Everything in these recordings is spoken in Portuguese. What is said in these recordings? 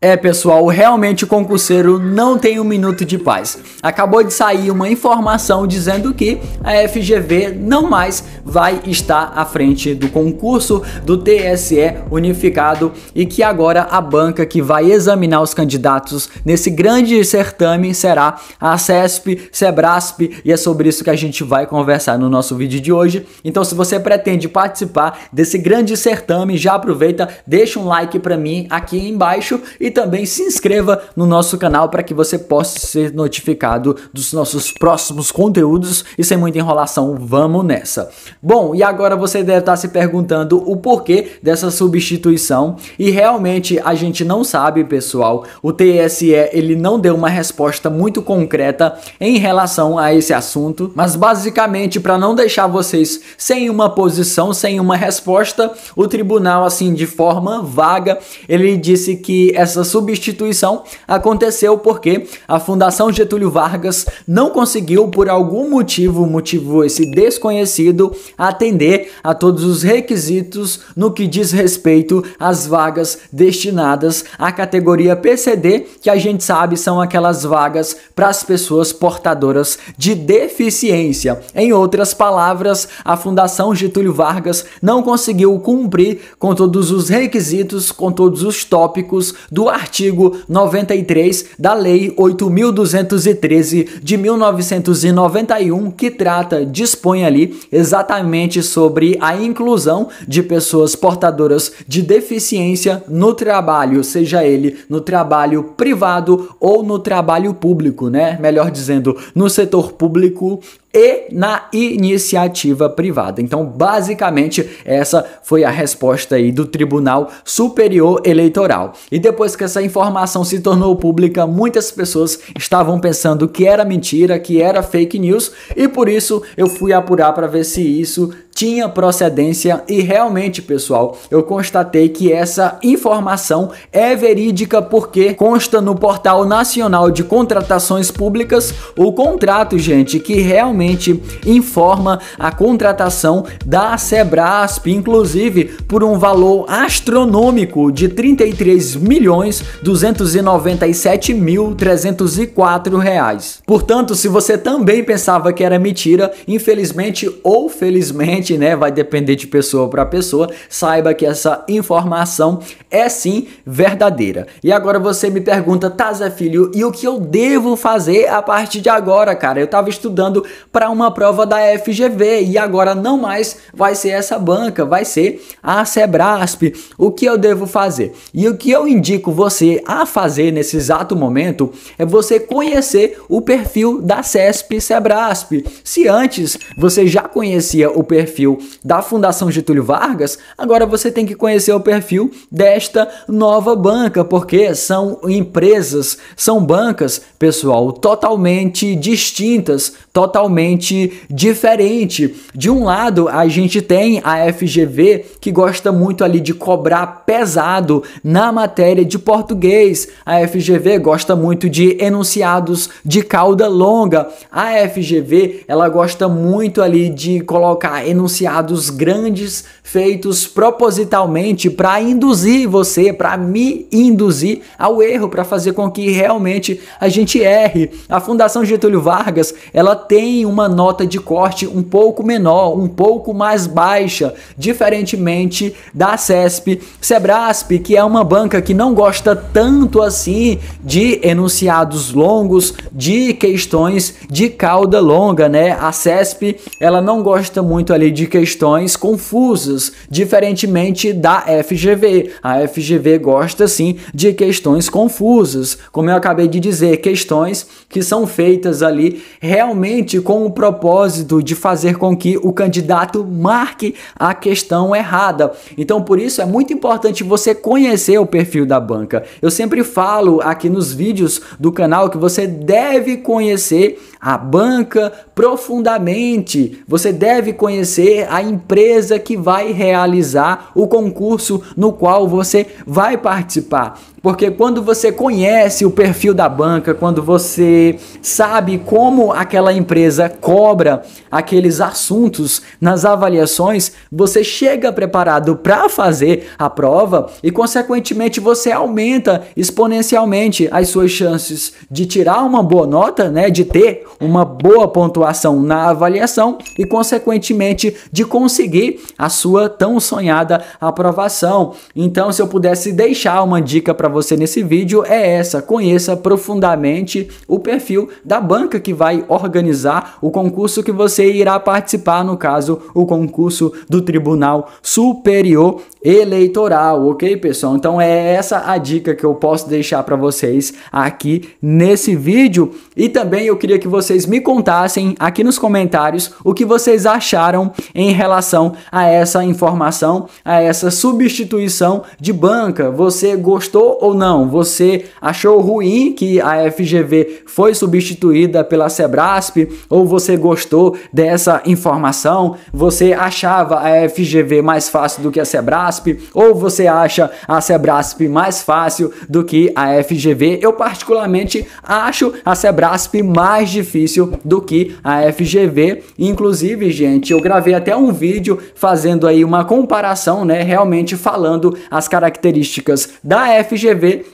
É pessoal, realmente o concurseiro não tem um minuto de paz. Acabou de sair uma informação dizendo que a FGV não mais vai estar à frente do concurso do TSE unificado e que agora a banca que vai examinar os candidatos nesse grande certame será a CESP, Sebrasp e é sobre isso que a gente vai conversar no nosso vídeo de hoje. Então se você pretende participar desse grande certame, já aproveita, deixa um like para mim aqui embaixo e e também se inscreva no nosso canal para que você possa ser notificado dos nossos próximos conteúdos e sem muita enrolação, vamos nessa. Bom, e agora você deve estar se perguntando o porquê dessa substituição e realmente a gente não sabe, pessoal. O TSE ele não deu uma resposta muito concreta em relação a esse assunto, mas basicamente para não deixar vocês sem uma posição, sem uma resposta, o tribunal assim de forma vaga, ele disse que essa essa substituição aconteceu porque a Fundação Getúlio Vargas não conseguiu, por algum motivo, motivo esse desconhecido, atender a todos os requisitos no que diz respeito às vagas destinadas à categoria PCD, que a gente sabe são aquelas vagas para as pessoas portadoras de deficiência. Em outras palavras, a Fundação Getúlio Vargas não conseguiu cumprir com todos os requisitos, com todos os tópicos do artigo 93 da Lei 8213 de 1991, que trata, dispõe ali exatamente sobre a inclusão de pessoas portadoras de deficiência no trabalho, seja ele no trabalho privado ou no trabalho público, né? Melhor dizendo, no setor público e na iniciativa privada. Então, basicamente, essa foi a resposta aí do Tribunal Superior Eleitoral. E depois que essa informação se tornou pública, muitas pessoas estavam pensando que era mentira, que era fake news, e por isso eu fui apurar para ver se isso tinha procedência e realmente, pessoal, eu constatei que essa informação é verídica porque consta no Portal Nacional de Contratações Públicas o contrato, gente, que realmente informa a contratação da Sebrasp, inclusive por um valor astronômico de 33 milhões 297 mil 304 reais. Portanto, se você também pensava que era mentira, infelizmente ou felizmente Obviamente, né, vai depender de pessoa para pessoa. Saiba que essa informação é sim verdadeira. E agora você me pergunta, tá, Zé Filho, e o que eu devo fazer a partir de agora, cara? Eu tava estudando para uma prova da FGV e agora não mais vai ser essa banca, vai ser a Sebrasp. O que eu devo fazer? E o que eu indico você a fazer nesse exato momento é você conhecer o perfil da CESP Sebrasp. Se antes você já conhecia o perfil perfil da Fundação Getúlio Vargas, agora você tem que conhecer o perfil desta nova banca, porque são empresas, são bancas, pessoal, totalmente distintas, totalmente diferente. De um lado, a gente tem a FGV que gosta muito ali de cobrar pesado na matéria de português. A FGV gosta muito de enunciados de cauda longa. A FGV, ela gosta muito ali de colocar enunciados enunciados grandes feitos propositalmente para induzir você, para me induzir ao erro, para fazer com que realmente a gente erre. A Fundação Getúlio Vargas, ela tem uma nota de corte um pouco menor, um pouco mais baixa, diferentemente da CESP, Sebrasp, que é uma banca que não gosta tanto assim de enunciados longos, de questões de cauda longa, né? A CESP, ela não gosta muito ali série de questões confusas, diferentemente da FGV. A FGV gosta sim de questões confusas, como eu acabei de dizer, questões que são feitas ali realmente com o propósito de fazer com que o candidato marque a questão errada. Então, por isso é muito importante você conhecer o perfil da banca. Eu sempre falo aqui nos vídeos do canal que você deve conhecer a banca profundamente. Você deve conhecer a empresa que vai realizar o concurso no qual você vai participar. Porque quando você conhece o perfil da banca, quando você sabe como aquela empresa cobra aqueles assuntos nas avaliações, você chega preparado para fazer a prova e, consequentemente, você aumenta exponencialmente as suas chances de tirar uma boa nota, né, de ter uma boa pontuação na avaliação e, consequentemente, de conseguir a sua tão sonhada aprovação. Então, se eu pudesse deixar uma dica para para você nesse vídeo é essa: conheça profundamente o perfil da banca que vai organizar o concurso que você irá participar, no caso, o concurso do Tribunal Superior Eleitoral, ok, pessoal? Então é essa a dica que eu posso deixar para vocês aqui nesse vídeo. E também eu queria que vocês me contassem aqui nos comentários o que vocês acharam em relação a essa informação, a essa substituição de banca. Você gostou ou não? Você achou ruim que a FGV foi substituída pela Sebrasp? Ou você gostou dessa informação? Você achava a FGV mais fácil do que a Sebrasp? Ou você acha a Sebrasp mais fácil do que a FGV? Eu particularmente acho a Sebrasp mais difícil do que a FGV. Inclusive, gente, eu gravei até um vídeo fazendo aí uma comparação, né? Realmente falando as características da FGV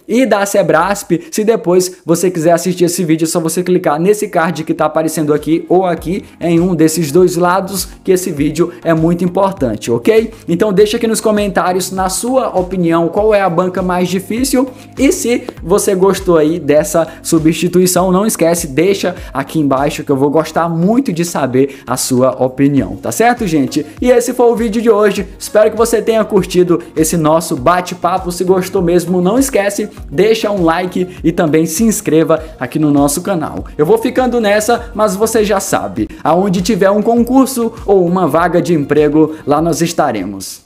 e da Sebrasp. Se depois você quiser assistir esse vídeo, é só você clicar nesse card que está aparecendo aqui ou aqui em um desses dois lados, que esse vídeo é muito importante, ok? Então deixa aqui nos comentários, na sua opinião, qual é a banca mais difícil e se você gostou aí dessa substituição, não esquece, deixa aqui embaixo que eu vou gostar muito de saber a sua opinião, tá certo, gente? E esse foi o vídeo de hoje, espero que você tenha curtido esse nosso bate-papo, se gostou mesmo, não esquece, deixa um like e também se inscreva aqui no nosso canal. Eu vou ficando nessa, mas você já sabe, aonde tiver um concurso ou uma vaga de emprego, lá nós estaremos.